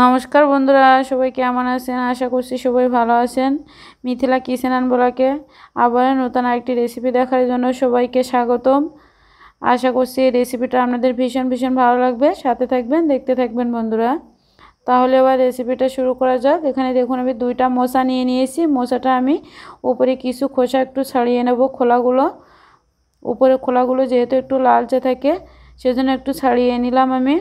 নমস্কার বন্ধুরা সবাই কেমন আছেন আশা করছি সবাই ভালো আছেন মিথিলা কিচেন বলাকে আবার নতুন একটি রেসিপি দেখার জন্য সবাইকে স্বাগতম আশা করছি এই রেসিপিটা আপনাদের ভীষণ ভীষণ ভালো লাগবে সাথে থাকবেন দেখতে থাকবেন বন্ধুরা তাহলে এবার রেসিপিটা শুরু করা যাক এখানে দেখুন আমি দুইটা মশা নিয়ে নিয়েছি মশাটা আমি উপরে কিছু খোসা একটু ছাড়িয়ে নেব খোলাগুলো উপরে খোলাগুলো যেহেতু একটু লালচে থাকে সেজন্য একটু ছাড়িয়ে নিলাম আমি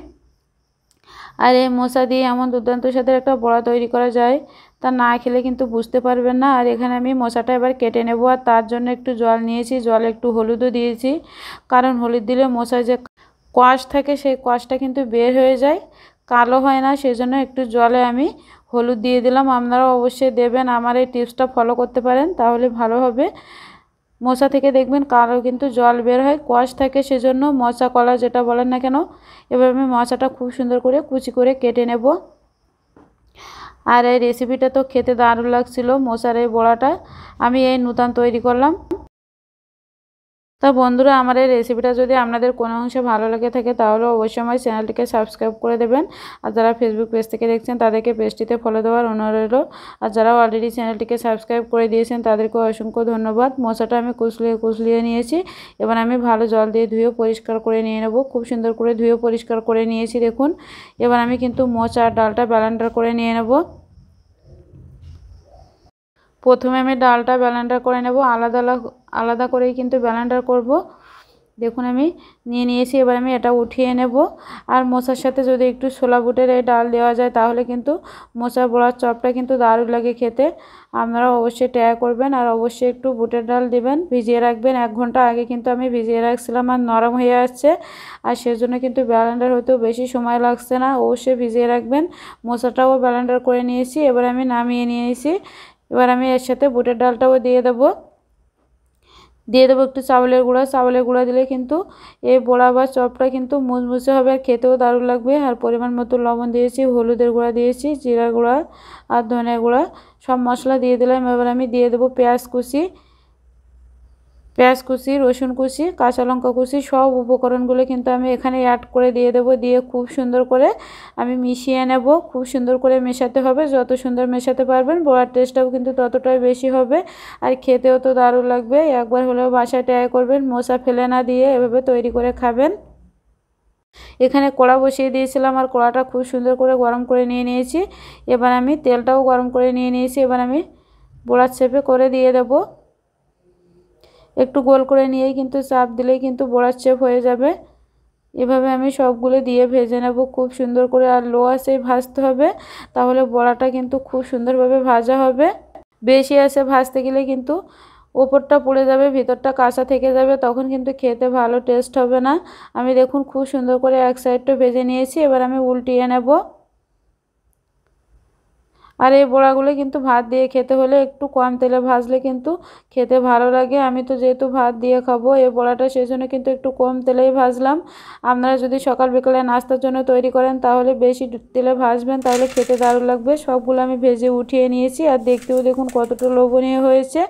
আর এই মশা দিয়ে এমন দুর্দান্ত সাথে একটা বড়া তৈরি করা যায় তা না খেলে কিন্তু বুঝতে পারবেন না আর এখানে আমি মশাটা এবার কেটে নেব আর তার জন্য একটু জল নিয়েছি জল একটু হলুদও দিয়েছি কারণ হলুদ দিলে মশায় যে কোয়াশ থাকে সেই কোয়াশটা কিন্তু বের হয়ে যায় কালো হয় না সেজন্য একটু জলে আমি হলুদ দিয়ে দিলাম আপনারাও অবশ্যই দেবেন আমার এই টিপসটা ফলো করতে পারেন তাহলে ভালো হবে মশা থেকে দেখবেন কারো কিন্তু জল বের হয় কোয়াশ থাকে সেজন্য মশা কলা যেটা বলেন না কেন এবার আমি মশাটা খুব সুন্দর করে কুচি করে কেটে নেব আর এই রেসিপিটা তো খেতে দারুণ লাগছিল মশার এই বড়াটা আমি এই নূতন তৈরি করলাম তা বন্ধুরা আমার এই রেসিপিটা যদি আপনাদের কোনো অংশে ভালো লেগে থাকে তাহলে অবশ্যই আমার চ্যানেলটিকে সাবস্ক্রাইব করে দেবেন আর যারা ফেসবুক পেজ থেকে দেখছেন তাদেরকে পেজটিতে ফলো দেওয়ার অনুরোধ রইল আর যারা অলরেডি চ্যানেলটিকে সাবস্ক্রাইব করে দিয়েছেন তাদেরকে অসংখ্য ধন্যবাদ মশাটা আমি কুচলিয়ে কুচলিয়ে নিয়েছি এবার আমি ভালো জল দিয়ে ধুয়ে পরিষ্কার করে নিয়ে নেব খুব সুন্দর করে ধুয়ে পরিষ্কার করে নিয়েছি দেখুন এবার আমি কিন্তু মোচা আর ডালটা ব্যালান্ডার করে নিয়ে নেবো প্রথমে আমি ডালটা ব্যালেন্ডার করে নেব আলাদা আলাদা করেই কিন্তু ব্যালেন্ডার করব দেখুন আমি নিয়ে নিয়েছি এবার আমি এটা উঠিয়ে নেব আর মশার সাথে যদি একটু ছোলা বুটের এই ডাল দেওয়া যায় তাহলে কিন্তু মশার বড়ার চপটা কিন্তু দারুণ লাগে খেতে আপনারা অবশ্যই ট্যা করবেন আর অবশ্যই একটু বুটের ডাল দিবেন ভিজিয়ে রাখবেন এক ঘন্টা আগে কিন্তু আমি ভিজিয়ে রাখছিলাম আর নরম হয়ে আসছে আর সেজন্য কিন্তু ব্যালেন্ডার হয়তো বেশি সময় লাগছে না অবশ্যই ভিজিয়ে রাখবেন মশাটাও ব্যালেন্ডার করে নিয়েছি এবার আমি নামিয়ে নিয়েছি এবার আমি এর সাথে বুটের ডালটাও দিয়ে দেবো দিয়ে দেবো একটু চাউলের গুঁড়া চাউলের গুঁড়া দিলে কিন্তু এই বড়া বা চপটা কিন্তু মুচমুচে হবে আর খেতেও দারুণ লাগবে আর পরিমাণ মতো লবণ দিয়েছি হলুদের গুঁড়া দিয়েছি জিরা গুঁড়া আর ধনে গুঁড়া সব মশলা দিয়ে দিলাম এবার আমি দিয়ে দেবো পেঁয়াজ কুচি পেঁয়াজ কুচি রসুন কুচি কাঁচা লঙ্কা কুচি সব উপকরণগুলো কিন্তু আমি এখানে অ্যাড করে দিয়ে দেব দিয়ে খুব সুন্দর করে আমি মিশিয়ে নেব খুব সুন্দর করে মেশাতে হবে যত সুন্দর মেশাতে পারবেন বড়ার টেস্টটাও কিন্তু ততটাই বেশি হবে আর খেতেও তো দারুণ লাগবে একবার হলেও বাসায় ট্রাই করবেন মশা ফেলে না দিয়ে এভাবে তৈরি করে খাবেন এখানে কড়া বসিয়ে দিয়েছিলাম আর কড়াটা খুব সুন্দর করে গরম করে নিয়ে নিয়েছি এবার আমি তেলটাও গরম করে নিয়ে নিয়েছি এবার আমি বোড়ার চেপে করে দিয়ে দেবো একটু গোল করে নিয়েই কিন্তু চাপ দিলেই কিন্তু বড়ার চেপ হয়ে যাবে এভাবে আমি সবগুলো দিয়ে ভেজে নেব খুব সুন্দর করে আর লো আসে ভাজতে হবে তাহলে বড়াটা কিন্তু খুব সুন্দরভাবে ভাজা হবে বেশি আসে ভাজতে গেলে কিন্তু ওপরটা পড়ে যাবে ভিতরটা কাঁচা থেকে যাবে তখন কিন্তু খেতে ভালো টেস্ট হবে না আমি দেখুন খুব সুন্দর করে এক সাইডটা ভেজে নিয়েছি এবার আমি উল্টিয়ে নেব আর এই বড়াগুলো কিন্তু ভাত দিয়ে খেতে হলে একটু কম তেলে ভাজলে কিন্তু খেতে ভালো লাগে আমি তো যেহেতু ভাত দিয়ে খাবো এই বড়াটা সেই জন্য কিন্তু একটু কম তেলেই ভাজলাম আপনারা যদি সকাল বিকালে নাস্তার জন্য তৈরি করেন তাহলে বেশি তেলে ভাজবেন তাহলে খেতে দারুণ লাগবে সবগুলো আমি ভেজে উঠিয়ে নিয়েছি আর দেখতেও দেখুন কতটা লোভনীয় হয়েছে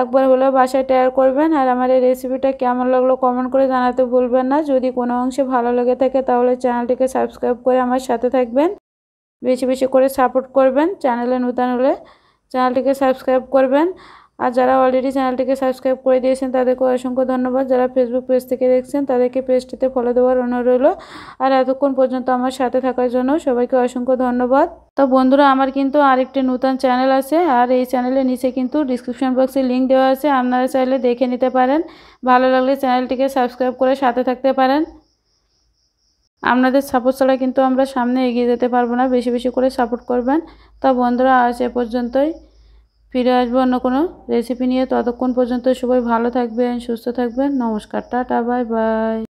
একবার হলেও বাসায় টায়ার করবেন আর আমার এই রেসিপিটা কেমন লাগলো কমেন্ট করে জানাতে ভুলবেন না যদি কোনো অংশে ভালো লেগে থাকে তাহলে চ্যানেলটিকে সাবস্ক্রাইব করে আমার সাথে থাকবেন বেশি বেশি করে সাপোর্ট করবেন চ্যানেলে নূতন হলে চ্যানেলটিকে সাবস্ক্রাইব করবেন আর যারা অলরেডি চ্যানেলটিকে সাবস্ক্রাইব করে দিয়েছেন তাদেরকে অসংখ্য ধন্যবাদ যারা ফেসবুক পেজ থেকে দেখছেন তাদেরকে পেজটিতে ফলো দেওয়ার অনুরোধ রইল আর এতক্ষণ পর্যন্ত আমার সাথে থাকার জন্য সবাইকে অসংখ্য ধন্যবাদ তো বন্ধুরা আমার কিন্তু আরেকটি নতুন চ্যানেল আছে আর এই চ্যানেলের নিচে কিন্তু ডিসক্রিপশন বক্সে লিঙ্ক দেওয়া আছে আপনারা চাইলে দেখে নিতে পারেন ভালো লাগলে চ্যানেলটিকে সাবস্ক্রাইব করে সাথে থাকতে পারেন আপনাদের সাপোর্ট ছাড়া কিন্তু আমরা সামনে এগিয়ে যেতে পারবো না বেশি বেশি করে সাপোর্ট করবেন তা বন্ধুরা আজ এ পর্যন্তই ফিরে আসবো অন্য কোনো রেসিপি নিয়ে ততক্ষণ পর্যন্ত সবাই ভালো থাকবেন সুস্থ থাকবেন নমস্কার টাটা বাই বাই